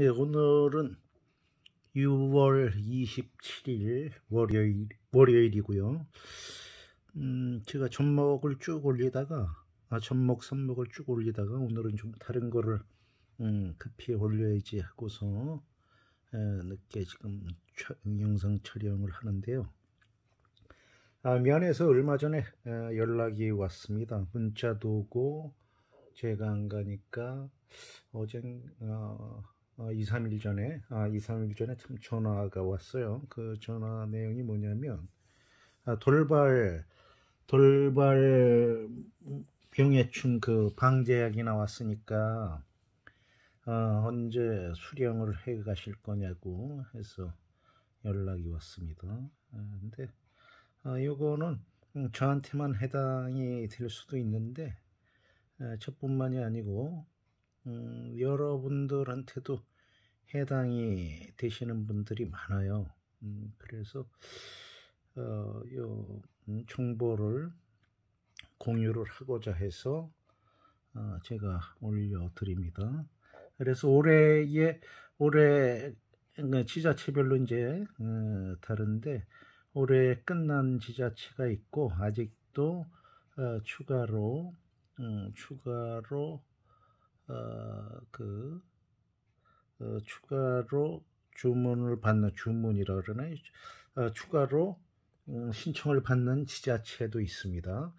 네, 오늘은 6월 27일 월요일, 월요일이고요. 음, 제가 전목을 쭉 올리다가 아, 전목, 선목을 쭉 올리다가 오늘은 좀 다른 거를 음, 급히 올려야지 하고서 에, 늦게 지금 처, 영상 촬영을 하는데요. 아, 면에서 얼마 전에 에, 연락이 왔습니다. 문자도 오고 제가 안 가니까 어젠 어, 2, 어, 3일 전에, 아, 2, 3일 전에 참 전화가 왔어요. 그 전화 내용이 뭐냐면, 아, 돌발, 돌발 병해충 그 방제약이 나왔으니까, 어, 언제 수령을 해 가실 거냐고 해서 연락이 왔습니다. 아, 근데, 아, 요거는 음, 저한테만 해당이 될 수도 있는데, 아, 저뿐만이 아니고, 음, 여러분들한테도 해당이 되시는 분들이 많아요. 음, 그래서 어, 요 음, 정보를 공유를 하고자 해서 어, 제가 올려드립니다. 그래서 올해에 올해 그 지자체별로 이제 어, 다른데 올해 끝난 지자체가 있고 아직도 어, 추가로 음, 추가로 어, 그 어, 추가로 주문을 받는 주문이라 그러나 어, 추가로 음, 신청을 받는 지자체도 있습니다.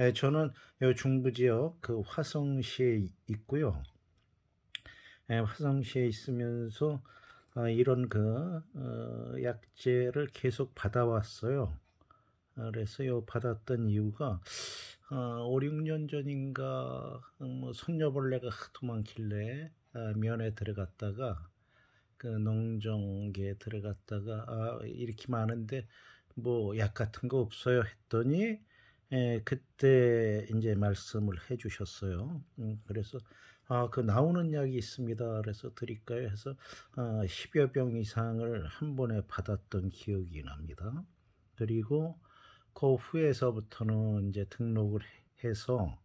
에, 예, 저는 중부 지역 그 화성시에 있고요. 에, 예, 화성시에 있으면서 어, 이런 그 어, 약제를 계속 받아왔어요. 어, 그래서 요 받았던 이유가 어, 5, 6년 전인가 뭐 손녀벌레가 하도 많길래 어, 면에 들어갔다가 그 농정계에 들어갔다가 아 이렇게 많은데 뭐 약 같은 거 없어요 했더니 에, 예, 그때 이제 말씀을 해주셨어요. 음, 그래서 아 그 나오는 약이 있습니다. 그래서 드릴까요? 해서 아, 어, 1여병 이상을 한 번에 받았던 기억이 납니다. 그리고 그 후에서부터는 이제 등록을 해서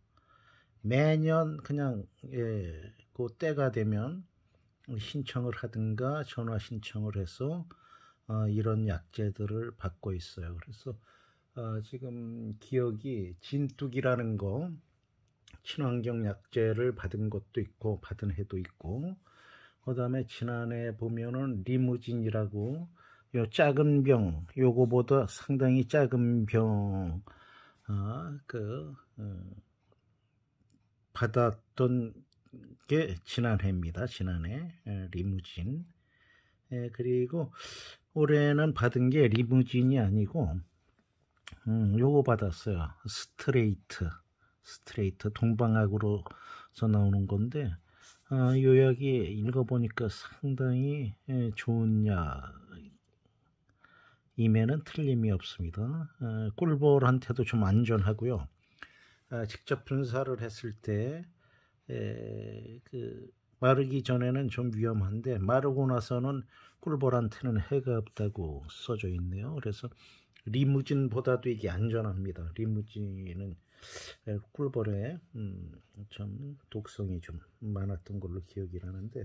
매년 그냥 예, 그 때가 되면 신청을 하든가 전화 신청을 해서 어, 이런 약재들을 받고 있어요. 그래서 어, 지금 기억이 진뚝이라는 거 친환경 약재를 받은 것도 있고 받은 해도 있고 그 다음에 지난해 보면은 리무진이라고 요 작은 병 요거보다 상당히 작은 병 아그 어, 받았던 게 지난해입니다. 지난해 리무진 그리고 올해는 받은 게 리무진이 아니고 음, 요거 받았어요. 스트레이트 스트레이트 동방학으로서 나오는 건데 아, 요약이 읽어보니까 상당히 좋은 약임에는 틀림이 없습니다. 아, 꿀벌한테도 좀 안전하고요. 아, 직접 분사를 했을 때그 마르기 전에는 좀 위험한데 마르고 나서는 꿀벌한테는 해가 없다고 써져 있네요. 그래서 리무진보다도 이게 안전합니다. 리무진은 꿀벌에 음, 좀 독성이 좀 많았던 걸로 기억이 나는데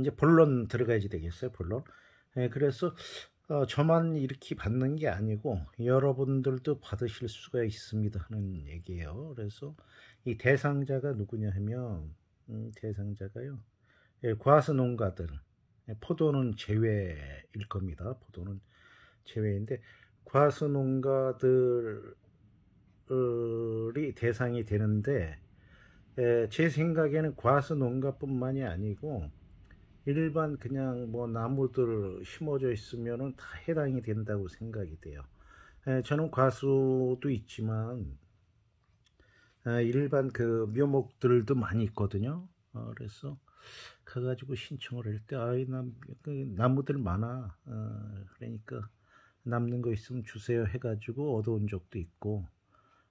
이제 본론 들어가야지 되겠어요. 본론. 그래서 어, 저만 이렇게 받는 게 아니고 여러분들도 받으실 수가 있습니다 하는 얘기예요. 그래서 이 대상자가 누구냐 하면 음, 대상자가요. 예, 과수 농가들 예, 포도는 제외일 겁니다. 포도는 제외인데 과수 농가들이 대상이 되는데 예, 제 생각에는 과수 농가뿐만이 아니고 일반 그냥 뭐 나무들 심어져 있으면은 다 해당이 된다고 생각이 돼요. 에, 저는 과수도 있지만 에, 일반 그 묘목들도 많이 있거든요. 어, 그래서 가가지고 신청을 할 때 아 이 남 그, 나무들 많아 어, 그러니까 남는 거 있으면 주세요 해가지고 얻어온 적도 있고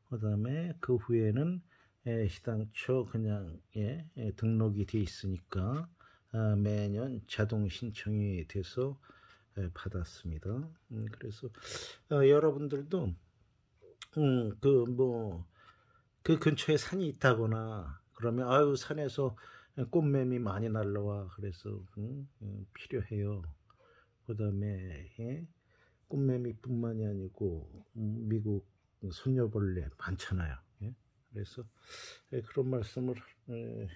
그다음에 그 후에는 에, 시당초 그냥 예, 에, 등록이 돼 있으니까 아, 매년 자동 신청이 돼서 예, 받았습니다. 음, 그래서 어, 여러분들도 그뭐그 음, 뭐, 그 근처에 산이 있다거나 그러면 아유 산에서 꽃뱀이 많이 날라와 그래서 음, 필요해요. 그다음에 예, 꽃매미뿐만이 아니고 미국 손녀벌레 많잖아요. 예? 그래서 그런 말씀을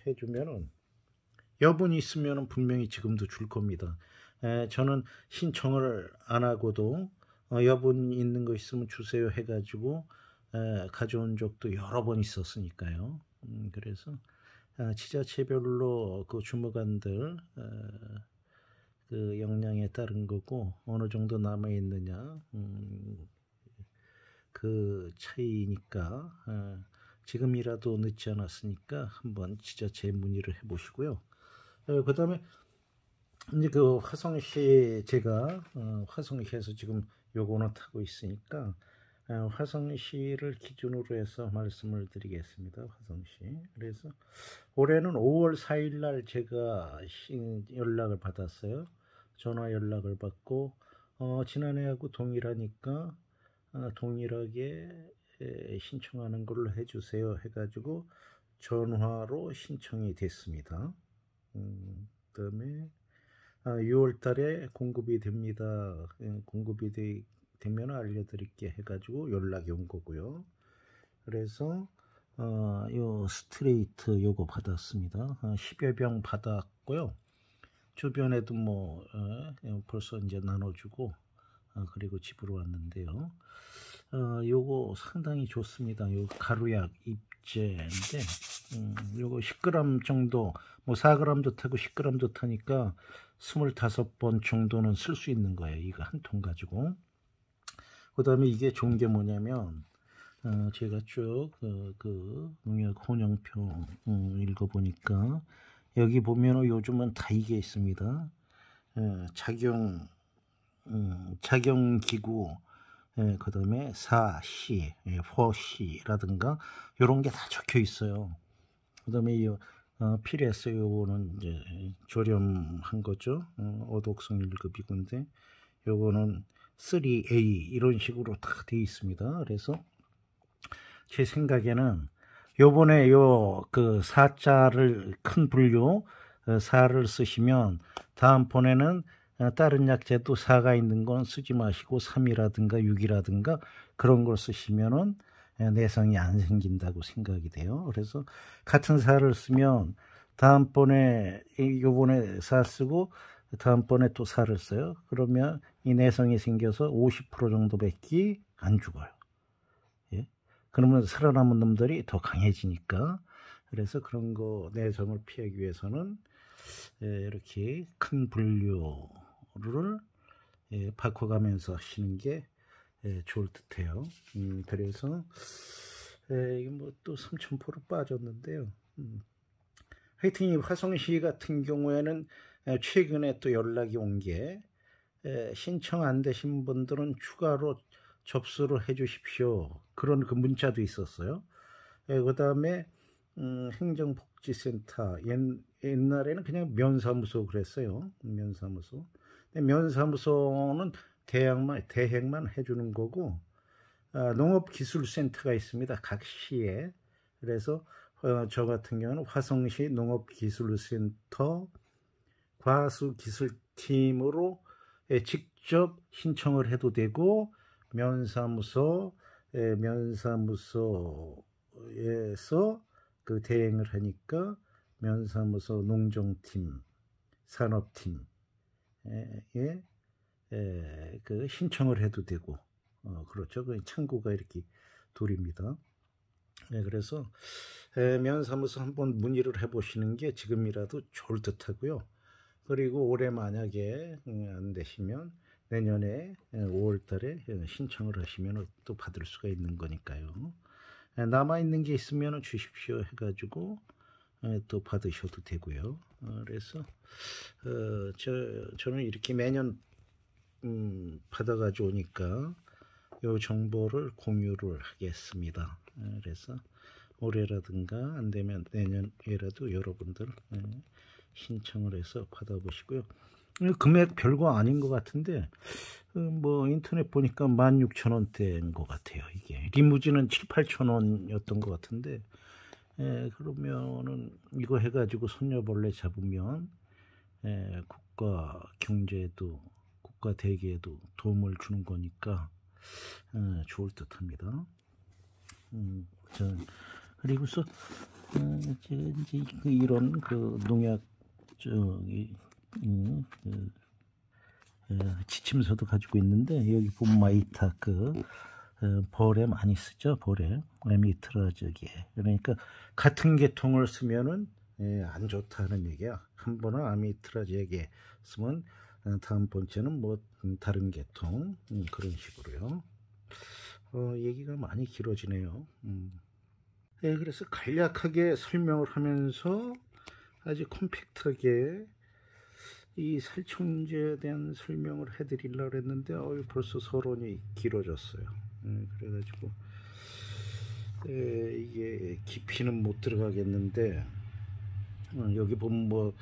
해주면은 여분이 있으면 분명히 지금도 줄 겁니다. 에, 저는 신청을 안 하고도 어, 여분 있는 거 있으면 주세요 해가지고 에, 가져온 적도 여러 번 있었으니까요. 음, 그래서 아, 지자체별로 그 주무관들 에, 그 역량에 따른 거고 어느 정도 남아 있느냐 음, 그 차이니까 에, 지금이라도 늦지 않았으니까 한번 지자체 문의를 해보시고요. 어, 그 다음에 이제 그 화성시 제가 어, 화성시에서 지금 요거는 타고 있으니까 어, 화성시를 기준으로 해서 말씀을 드리겠습니다. 화성시. 그래서 올해는 5월 4일 날 제가 연락을 받았어요. 전화 연락을 받고 어, 지난해하고 동일하니까 어, 동일하게 신청하는 걸로 해주세요 해가지고 전화로 신청이 됐습니다. 음, 그다음에 아, 6월달에 공급이 됩니다. 예, 공급이 되, 되면 알려드릴게 해가지고 연락이 온 거고요. 그래서 어, 요 스트레이트 요거 받았습니다. 10여 아, 병 받았고요. 주변에도 뭐 어, 예, 벌써 이제 나눠주고 아, 그리고 집으로 왔는데요. 어, 요거 상당히 좋습니다. 요 가루약 입제인데 음, 요거 10g 정도 뭐 4g도 타고 10g도 타니까 25번 정도는 쓸 수 있는 거예요 이거 한 통 가지고 그 다음에 이게 좋은 게 뭐냐면 어, 제가 쭉그 어, 그 농약 혼용표 음, 읽어보니까 여기 보면 요즘은 다 이게 있습니다 에, 예, 작용 음, 작용 기구 예, 그 다음에 4C, 예, 4C라든가 요런게 다 적혀 있어요. 그다음에 이 어, 필요 l s 요거는 이제 저렴한 거죠. 어, 어독성 1급이군데 요거는 3A 이런 식으로 다 돼 있습니다. 그래서 제 생각에는 요번에 요 그 4자를 큰 분류 4를 어, 쓰시면 다음번에는 어, 다른 약재도 4가 있는 건 쓰지 마시고 3이라든가 6이라든가 그런 걸 쓰시면은 내성이 안 생긴다고 생각이 돼요. 그래서 같은 사를 쓰면 다음번에 요번에 사 쓰고 다음번에 또 사를 써요. 그러면 이 내성이 생겨서 50% 정도밖에 안 죽어요. 예? 그러면 살아남은 놈들이 더 강해지니까 그래서 그런 거 내성을 피하기 위해서는 예, 이렇게 큰 분류를 예, 바꿔가면서 하시는 게 예, 좋을 듯해요. 음, 그래서 예, 이게 뭐또 3,000포로 빠졌는데요. 음. 하여튼 이 화성시 같은 경우에는 예, 최근에 또 연락이 온게 예, 신청 안 되신 분들은 추가로 접수를 해 주십시오. 그런 그 문자도 있었어요. 예, 그 다음에 음, 행정복지센터 옛, 옛날에는 그냥 면사무소 그랬어요. 면사무소. 근데 면사무소는 대항만, 대행만 해주는 거고 아, 농업기술센터가 있습니다. 각 시에 그래서 어, 저 같은 경우는 화성시 농업기술센터 과수기술팀으로 예, 직접 신청을 해도 되고 면사무소 예, 면사무소에서 그 대행을 하니까 면사무소 농정팀 산업팀 예. 예. 예, 그 신청을 해도 되고 어, 그렇죠. 그 창구가 이렇게 돌입니다. 예, 그래서 에, 예, 면사무소 한번 문의를 해보시는 게 지금이라도 좋을 듯하고요. 그리고 올해 만약에 음, 안 되시면 내년에 5월달에 예, 신청을 하시면 또 받을 수가 있는 거니까요. 남아 있는 게 있으면 주십시오 해가지고 또 받으셔도 되고요. 어, 그래서 어, 저 저는 이렇게 매년 음, 받아가지고 오니까 이 정보를 공유를 하겠습니다. 예, 그래서 올해라든가 안 되면 내년에라도 여러분들 예, 신청을 해서 받아보시고요. 금액 별거 아닌 것 같은데 그 뭐 인터넷 보니까 16,000원대인 것 같아요. 이게 리무진은 7, 8,000원이었던 것 같은데 예, 그러면은 이거 해가지고 손녀벌레 잡으면 예, 국가 경제도 기업과 대기에도 도움을 주는 거니까 어, 좋을 듯합니다. 음, 저, 그리고서 어, 이제 그 이런 그 농약 저기 음, 그, 어, 지침서도 가지고 있는데 여기 본마이타 그 어, 벌에 많이 쓰죠 벌에 에미트라 저기 그러니까 같은 계통을 쓰면은 예, 안 좋다는 얘기야. 한 번은 아미트라지에 쓰면 어, 다음 번째는 뭐 음, 다른 계통 음, 그런 식으로요. 어, 얘기가 많이 길어지네요. 음. 네, 그래서 간략하게 설명을 하면서 아주 컴팩트하게 이 살충제에 대한 설명을 해드리려고 했는데 어, 벌써 서론이 길어졌어요. 네, 그래가지고 에, 예, 이게 깊이는 못 들어가겠는데 어, 여기 보면 뭐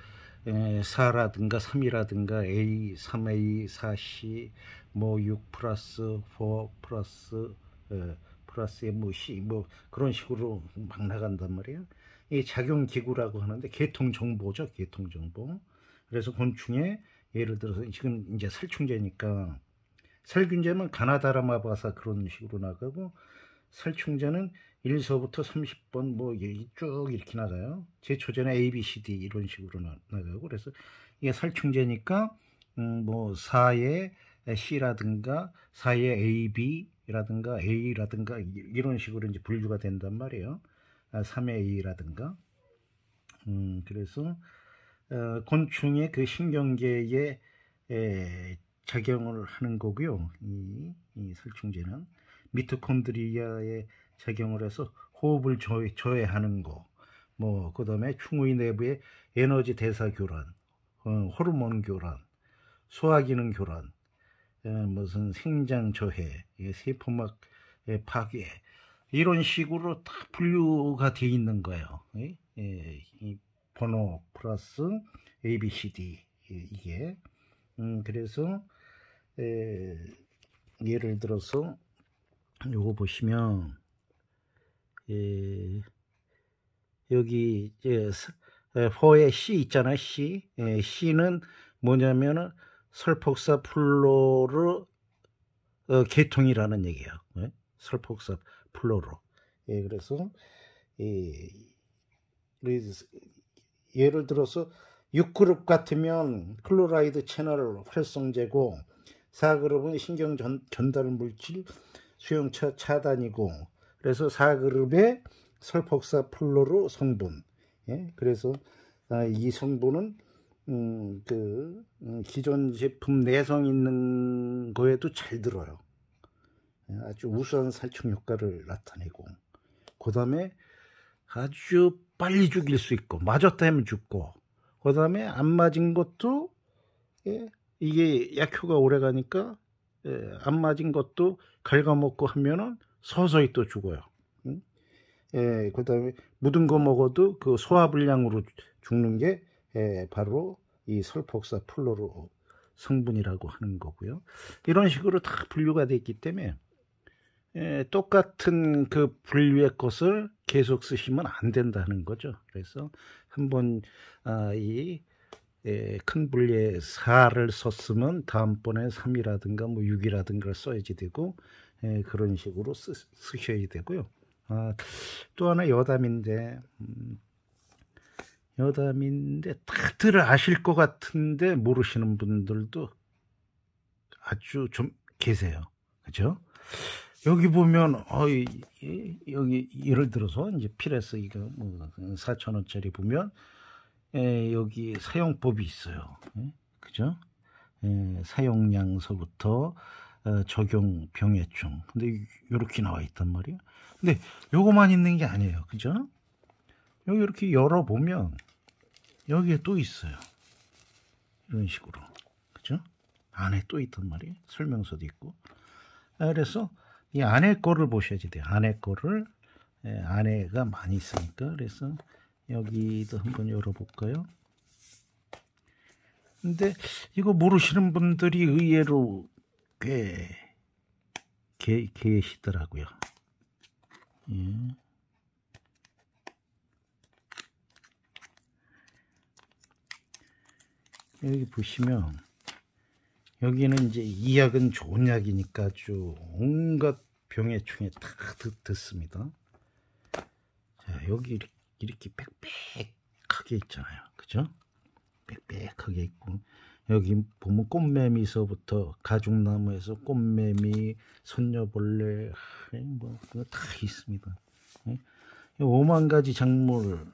4라든가 예, 3이라든가 A, 3A, 4C, 뭐6 플러스 4 플러스 어, 플러스 뭐 C 뭐 그런 식으로 막 나간단 말이에요. 이 작용 기구라고 하는데 계통 정보죠, 계통 정보. 그래서 곤충에 그 예를 들어서 지금 이제 살충제니까 살균제는 가나다라마바사 그런 식으로 나가고 살충제는 1서부터 30번 뭐 여기 쭉 이렇게 나가요. 제초전에 A, B, C, D 이런 식으로 나가고 그래서 이게 살충제니까 음뭐 4에 C라든가 4에 A, B라든가 A라든가 이런 식으로 이제 분류가 된단 말이에요. 3에 아, A라든가 음 그래서 어 곤충의 그 신경계에 작용을 하는 거고요. 이, 이 살충제는 미토콘드리아의 작용을 해서 호흡을 조회, 하는 거, 뭐, 그 다음에 충의 내부의 에너지 대사 교란, 어, 호르몬 교란, 소화기능 교란, 무슨 생장 저해, 세포막 파괴, 이런 식으로 다 분류가 돼 있는 거예요. 예? 예, 이 번호 플러스 A, B, C, D 예, 이게 음, 그래서 예, 를 들어서 이거 보시면 예, 여기 이제 포의 어, C 있잖아 C 예, C는 뭐냐면은 설폭사 플로르 어, 계통이라는 얘기예요. 예? 설폭사 플로르. 예, 그래서 예, 예를 들어서 6그룹 같으면 클로라이드 채널 활성제고 4그룹은 신경 전달 물질 수용차 차단이고 그래서 사그룹의 설폭사 플로로 성분. 예? 그래서 아, 이 성분은 음, 그 음, 기존 제품 내성 있는 거에도 잘 들어요. 예, 아주 우수한 살충 효과를 나타내고 그 다음에 아주 빨리 죽일 수 있고 맞았다 하면 죽고 그 다음에 안 맞은 것도 예, 이게 약효가 오래 가니까 예, 안 맞은 것도 갉아먹고 하면은 서서히 또 죽어요. 응? 예, 그다음에 묻은 거 먹어도 그 소화불량으로 죽는 게 예, 바로 이 설폭사 플로로 성분이라고 하는 거고요. 이런 식으로 다 분류가 돼 있기 때문에 예, 똑같은 그 분류의 것을 계속 쓰시면 안 된다는 거죠. 그래서 한번 아, 이큰 예, 분류의 4를 썼으면 다음번에 3이라든가 뭐 6이라든가 써야지 되고 예, 그런 식으로 쓰, 셔야 되고요. 아, 또 하나 여담인데 음, 여담인데 다들 아실 것 같은데 모르시는 분들도 아주 좀 계세요. 그죠? 여기 보면 어이 여기 예를 들어서 이제 필에서 이거 4천 뭐 원짜리 보면 에, 예, 여기 사용법이 있어요. 에? 예, 그죠? 에, 예, 사용량서부터 어, 적용 병해충. 근데 이렇게 나와 있단 말이에요. 근데 요거만 있는 게 아니에요. 그죠? 여기 이렇게 열어보면 여기에 또 있어요. 이런 식으로. 그죠? 안에 또 있단 말이에요. 설명서도 있고. 아, 그래서 이 안에 거를 보셔야지 돼요. 안에 거를 예, 안에가 많이 있으니까 그래서 여기도 한번 열어볼까요? 근데 이거 모르시는 분들이 의외로 꽤 게, 계시더라고요. 예. 여기 보시면 여기는 이제 이 약은 좋은 약이니까 쭉 온갖 병의 충에 다 듣습니다. 자, 여기 이렇게, 이렇게 빽빽하게 있잖아요. 그죠? 빽빽하게 있고 여기 보면 꽃매미서부터 가죽나무에서 꽃매미, 손녀벌레 뭐다 있습니다. 5만 예? 가지 작물의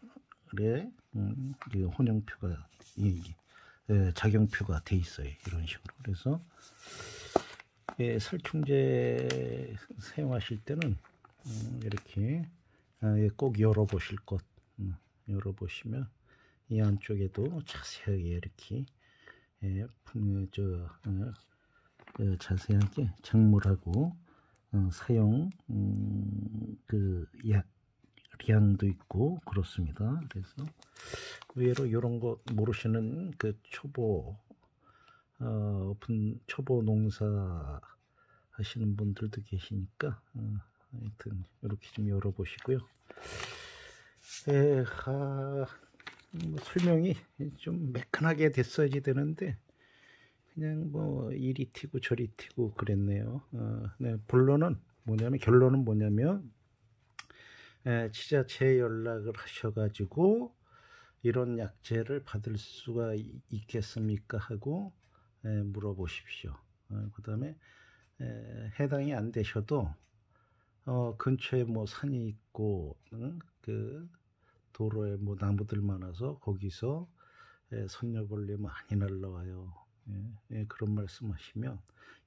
음, 혼용표가 예, 작용표가 돼 있어요. 이런 식으로. 그래서 살충제 사용하실 때는 음, 이렇게 아, 예, 꼭 열어보실 것 음, 열어보시면 이 안쪽에도 자세하게 이렇게 예, 저, 어, 어 자세하게 작물하고 어, 사용 음, 그약 량도 있고 그렇습니다. 그래서 의외로 이런 거 모르시는 그 초보 어, 분, 초보 농사 하시는 분들도 계시니까 어, 하여튼 이렇게 좀 열어보시고요. 에하. 뭐 설명이 좀 매끈하게 됐어야지 되는데 그냥 뭐 이리 튀고 저리 튀고 그랬네요. 어, 네, 본론은 뭐냐면 결론은 뭐냐면 에, 지자체에 연락을 하셔가지고 이런 약제를 받을 수가 있겠습니까 하고 에, 물어보십시오. 어, 그 다음에 해당이 안 되셔도 어, 근처에 뭐 산이 있고 응? 그 도로에 뭐 나무들 많아서 거기서 예, 선녀벌레 많이 날라와요. 예, 예, 그런 말씀하시면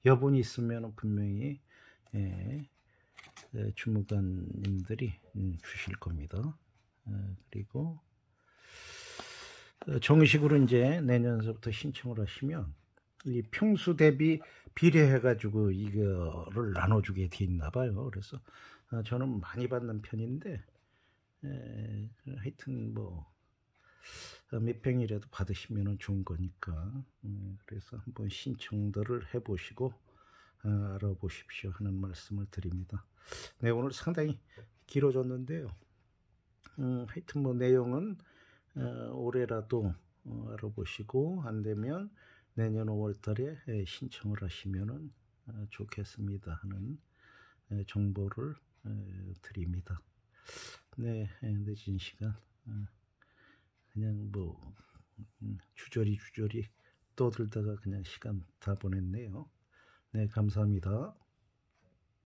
여분이 있으면 분명히 예, 예, 주무관님들이 음, 주실 겁니다. 그리고 어, 정식으로 이제 내년서부터 신청을 하시면 이 평수 대비 비례해가지고 이거를 나눠주게 돼 있나 봐요. 그래서 어, 저는 많이 받는 편인데 에, 예, 하여튼 뭐몇 어, 평이라도 받으시면 좋은 거니까 음, 그래서 한번 신청들을 해보시고 어, 알아보십시오 하는 말씀을 드립니다. 네 오늘 상당히 길어졌는데요. 음, 하여튼 뭐 내용은 어, 올해라도 알아보시고 안 되면 내년 5월달에 예, 신청을 하시면 좋겠습니다 하는 예, 정보를 드립니다. 네, 예, 늦은 시간. 어, 그냥 뭐, 음, 주저리 주저리 떠들다가 그냥 시간 다 보냈네요. 네, 감사합니다.